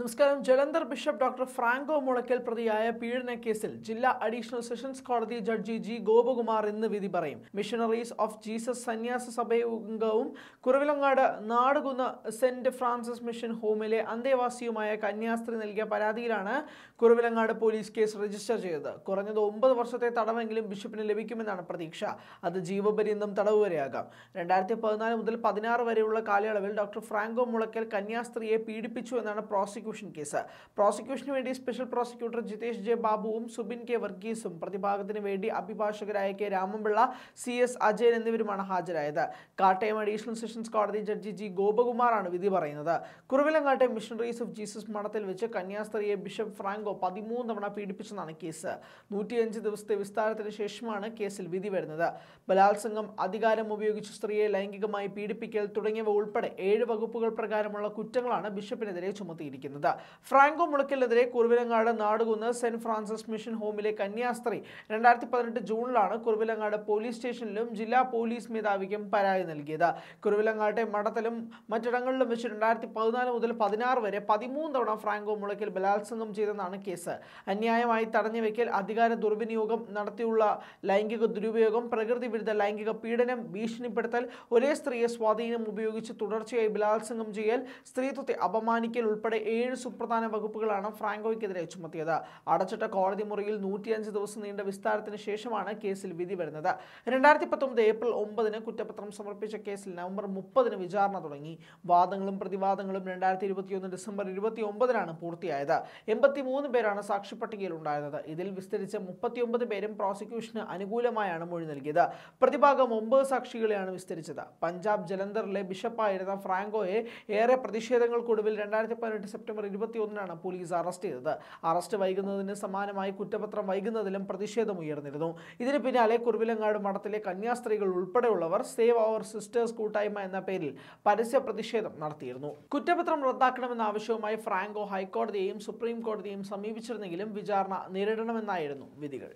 നമസ്കാരം Jalandhar bishop doctor Franco Mulakkal പ്രതിയായ പീഡന കേസിൽ ജില്ലാ അഡീഷണൽ സെഷൻസ് കോടതി ജഡ്ജി ജി ഗോപകുമാർ ഇന്ന് വിധി പറയും മിഷണറീസ് ഓഫ് ജീസസ് സന്യാസ സഭയംഗവും Kuravilangad Nadukunnu Saint Francis Mission ഹോമിലെ അന്തേവാസിയുമായ കന്യാസ്ത്രീ നൽകിയ പരാതിയിലാണ് കുറവിലങ്ങാട് പോലീസ് കേസ് രജിസ്റ്റർ ചെയ്തത് കുറഞ്ഞത് ഒമ്പത് വർഷത്തെ തടവെങ്കിലും ബിഷപ്പിന് ലഭിക്കുമെന്നാണ് പ്രതീക്ഷ അത് ജീവപര്യന്തം തടവ് വരെയാകാം രണ്ടായിരത്തി പതിനാല് മുതൽ പതിനാറ് വരെയുള്ള കാലയളവിൽ ഡോക്ടർ ഫ്രാങ്കോ മുളയ്ക്കൽ കന്യാസ്ത്രീയെ പീഡിപ്പിച്ചു എന്നാണ് പ്രോസിക്യൂഷൻ പ്രോസിക്യൂഷൻ കേസ് പ്രോസിക്യൂഷന് വേണ്ടി സ്പെഷ്യൽ പ്രോസിക്യൂട്ടർ ജിതേഷ് ജെ ബാബുവും സുബിൻ കെ വർഗീസും പ്രതിഭാഗത്തിന് വേണ്ടി അഭിഭാഷകരായ K Ramanpillai C S Ajayan എന്നിവരുമാണ് ഹാജരായത് കാട്ടയം അഡീഷണൽ സെഷൻസ് കോടതി ജഡ്ജി ജി ഗോപകുമാറാണ് വിധി പറയുന്നത് കുറവിലങ്ങാട്ടെ മിഷണറീസ് ഓഫ് ജീസസ് മഠത്തിൽ വെച്ച് കന്യാസ്ത്രീയെ ബിഷപ്പ് ഫ്രാങ്കോ പതിമൂന്ന് തവണ പീഡിപ്പിച്ചെന്നാണ് കേസ് നൂറ്റിയഞ്ച് ദിവസത്തെ വിസ്താരത്തിന് ശേഷമാണ് കേസിൽ വിധി വരുന്നത് ബലാത്സംഗം അധികാരം ഉപയോഗിച്ച് സ്ത്രീയെ ലൈംഗികമായി പീഡിപ്പിക്കൽ തുടങ്ങിയവ ഉൾപ്പെടെ ഏഴ് വകുപ്പുകൾ പ്രകാരമുള്ള കുറ്റങ്ങളാണ് ബിഷപ്പിനെതിരെ ചുമത്തിയിരിക്കുന്നത് ചെയ്തത് ഫ്രാങ്കോ മുളയ്ക്കലിനെതിരെ Kuravilangad Nadukunnu Saint Francis Mission ഹോമിലെ കന്യാസ്ത്രീ രണ്ടായിരത്തി പതിനെട്ട് ജൂണിലാണ് കുറുവിലങ്ങാട് പോലീസ് സ്റ്റേഷനിലും ജില്ലാ പോലീസ് മേധാവിക്കും പരാതി നൽകിയത് കുറുവിലങ്ങാട്ടെ മഠത്തിലും മറ്റിടങ്ങളിലും വെച്ച് രണ്ടായിരത്തി പതിനാല് മുതൽ പതിനാറ് വരെ പതിമൂന്ന് തവണ ഫ്രാങ്കോ മുളയ്ക്കൽ ബലാത്സംഗം ചെയ്തെന്നാണ് കേസ് അന്യായമായി തടഞ്ഞുവെക്കൽ അധികാര ദുർവിനിയോഗം നടത്തിയുള്ള ലൈംഗിക ദുരുപയോഗം പ്രകൃതി വിരുദ്ധ ലൈംഗിക പീഡനം ഭീഷണിപ്പെടുത്തൽ ഒരേ സ്ത്രീയെ സ്വാധീനം ഉപയോഗിച്ച് തുടർച്ചയായി ബലാത്സംഗം ചെയ്യൽ സ്ത്രീത്വത്തെ അപമാനിക്കൽ ഉൾപ്പെടെ ഏഴ് സുപ്രധാന വകുപ്പുകളാണ് ഫ്രാങ്കോയ്ക്കെതിരെ ചുമത്തിയത് അടച്ചിട്ട കോടതി മുറിയിൽ നൂറ്റിയഞ്ച് ദിവസം നീണ്ട വിസ്താരത്തിന് ശേഷമാണ് കേസിൽ വിധി വരുന്നത് രണ്ടായിരത്തി പത്തൊമ്പത് ഏപ്രിൽ ഒമ്പതിന് കുറ്റപത്രം സമർപ്പിച്ച കേസിൽ നവംബർ മുപ്പതിന് വിചാരണ തുടങ്ങി വാദങ്ങളും പ്രതിവാദങ്ങളും രണ്ടായിരത്തി ഇരുപത്തിയൊന്ന് ഡിസംബർ ഇരുപത്തി ഒമ്പതിനാണ് പൂർത്തിയായത് എൺപത്തി മൂന്ന് പേരാണ് സാക്ഷിപ്പട്ടികയിൽ ഉണ്ടായിരുന്നത് ഇതിൽ വിസ്തരിച്ച മുപ്പത്തിയൊമ്പത് പേരും പ്രോസിക്യൂഷന് അനുകൂലമായാണ് മൊഴി നൽകിയത് പ്രതിഭാഗം ഒമ്പത് സാക്ഷികളെയാണ് വിസ്തരിച്ചത് പഞ്ചാബ് ജലന്ധറിലെ ബിഷപ്പായിരുന്ന ഫ്രാങ്കോയെ ഏറെ പ്രതിഷേധങ്ങൾക്കൊടുവിൽ രണ്ടായിരത്തി പതിനെട്ട് സെപ്റ്റംബർ സെപ്റ്റംബർ ഇരുപത്തിയൊന്നിനാണ് പോലീസ് അറസ്റ്റ് ചെയ്തത് അറസ്റ്റ് വൈകുന്നതിന് സമാനമായി കുറ്റപത്രം വൈകുന്നതിലും പ്രതിഷേധമുയർന്നിരുന്നു ഇതിന് പിന്നാലെ കുറുവിലങ്ങാട് മഠത്തിലെ കന്യാസ്ത്രീകൾ ഉൾപ്പെടെയുള്ളവർ സേവ് അവർ സിസ്റ്റേഴ്സ് കൂട്ടായ്മ എന്ന പേരിൽ പരസ്യ പ്രതിഷേധം നടത്തിയിരുന്നു കുറ്റപത്രം റദ്ദാക്കണമെന്ന ആവശ്യവുമായി ഫ്രാങ്കോ ഹൈക്കോടതിയെയും സുപ്രീം കോടതിയെയും സമീപിച്ചിരുന്നെങ്കിലും വിചാരണ നേരിടണമെന്നായിരുന്നു വിധികൾ